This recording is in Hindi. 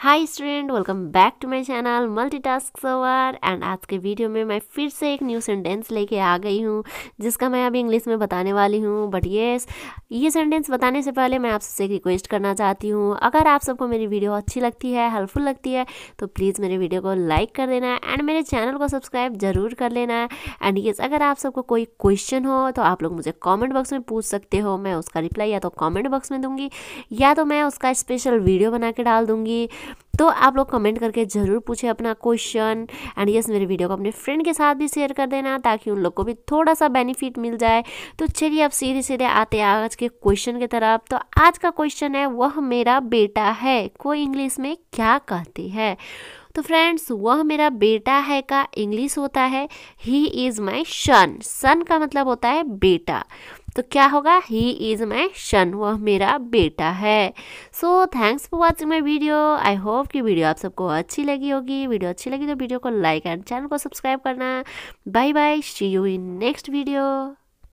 hi student welcome back to my channel multi task सवार एंड आज के वीडियो में मैं फिर से एक न्यू सेंटेंस लेके आ गई हूँ जिसका मैं अभी इंग्लिश में बताने वाली हूँ बट येस ये सेंटेंस बताने से पहले मैं आपसे एक रिक्वेस्ट करना चाहती हूँ अगर आप सबको मेरी वीडियो अच्छी लगती है हेल्पफुल लगती है तो प्लीज़ मेरे वीडियो को लाइक कर देना एंड मेरे चैनल को सब्सक्राइब ज़रूर कर लेना एंड येस अगर आप सबको कोई क्वेश्चन हो तो आप लोग मुझे कॉमेंट बॉक्स में पूछ सकते हो मैं उसका रिप्लाई या तो कॉमेंट बॉक्स में दूँगी या तो मैं उसका स्पेशल वीडियो बना के डाल दूँगी तो आप लोग कमेंट करके ज़रूर पूछें अपना क्वेश्चन एंड यस मेरे वीडियो को अपने फ्रेंड के साथ भी शेयर कर देना ताकि उन लोग को भी थोड़ा सा बेनिफिट मिल जाए तो चलिए आप सीधे सीधे आते हैं आज के क्वेश्चन की तरफ तो आज का क्वेश्चन है वह मेरा बेटा है को इंग्लिश में क्या कहती है तो फ्रेंड्स वह मेरा बेटा है का इंग्लिश होता है ही इज़ माई सन सन का मतलब होता है बेटा तो क्या होगा ही इज़ माई सन वह मेरा बेटा है so thanks for watching my video I hope कि वीडियो आप सबको अच्छी लगी होगी वीडियो अच्छी लगी तो वीडियो को लाइक एंड चैनल को सब्सक्राइब करना bye bye see you in next video